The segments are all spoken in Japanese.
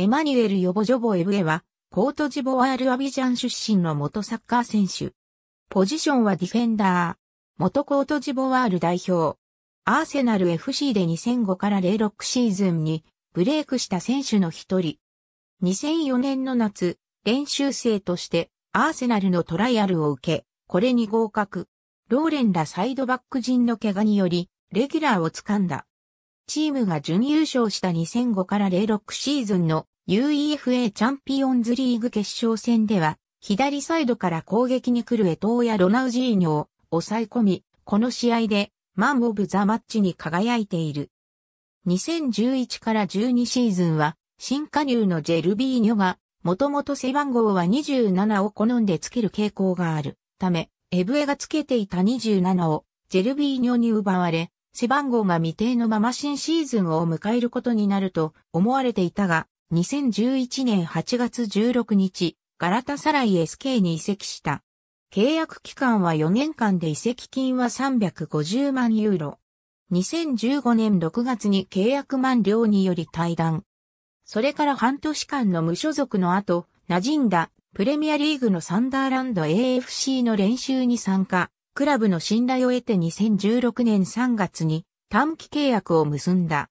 エマニュエル・ヨボジョボエブエは、コートジボワール・アビジャン出身の元サッカー選手。ポジションはディフェンダー。元コートジボワール代表。アーセナル FC で2005から06シーズンにブレイクした選手の一人。2004年の夏、練習生としてアーセナルのトライアルを受け、これに合格。ローレンらサイドバック陣の怪我により、レギュラーを掴んだ。チームが準優勝した2005から06シーズンの UEFA チャンピオンズリーグ決勝戦では、左サイドから攻撃に来るエトーやロナウジーニョを抑え込み、この試合でマン・オブ・ザ・マッチに輝いている。2011から12シーズンは、新加入のジェルビーニョが、もともと背番号は27を好んでつける傾向があるため、エブエがつけていた27をジェルビーニョに奪われ、背番号が未定のまま新シーズンを迎えることになると思われていたが、2011年8月16日、ガラタサライ SK に移籍した。契約期間は4年間で移籍金は350万ユーロ。2015年6月に契約満了により退団。それから半年間の無所属の後、馴染んだプレミアリーグのサンダーランド AFC の練習に参加。クラブの信頼を得て2016年3月に短期契約を結んだ。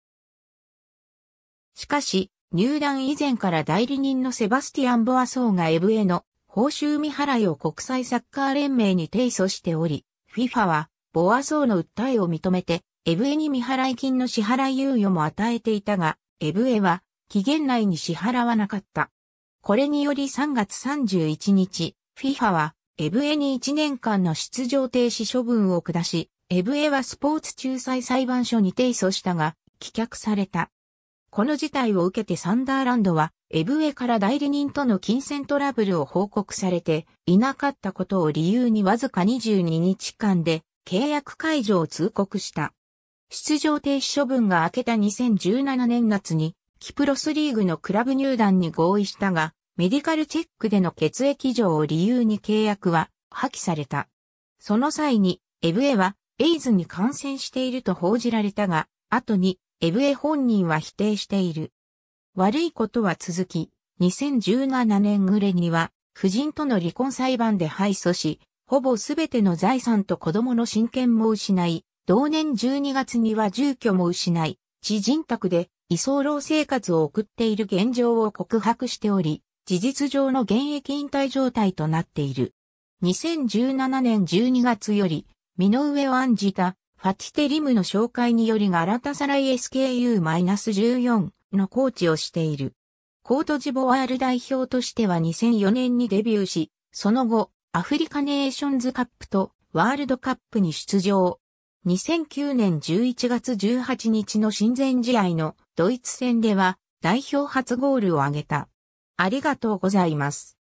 しかし、入団以前から代理人のセバスティアン・ボアソーがエブへの報酬未払いを国際サッカー連盟に提訴しており、FIFA はボアソーの訴えを認めて、エブエに未払い金の支払い猶予も与えていたが、エブエは期限内に支払わなかった。これにより3月31日、FIFA はエブエに1年間の出場停止処分を下し、エブエはスポーツ仲裁裁判所に提訴したが、棄却された。この事態を受けてサンダーランドは、エブエから代理人との金銭トラブルを報告されていなかったことを理由にわずか22日間で契約解除を通告した。出場停止処分が明けた2017年夏に、キプロスリーグのクラブ入団に合意したが、メディカルチェックでの血液上を理由に契約は破棄された。その際に、エブエはエイズに感染していると報じられたが、後にエブエ本人は否定している。悪いことは続き、2017年暮れには、夫人との離婚裁判で敗訴し、ほぼすべての財産と子供の親権も失い、同年12月には住居も失い、知人宅で居候生活を送っている現状を告白しており、事実上の現役引退状態となっている。2017年12月より、身の上を案じた、ファティテリムの紹介によりガラタサライ SKU-14 のコーチをしている。コートジボワール代表としては2004年にデビューし、その後、アフリカネーションズカップとワールドカップに出場。2009年11月18日の親善試合のドイツ戦では代表初ゴールを挙げた。ありがとうございます。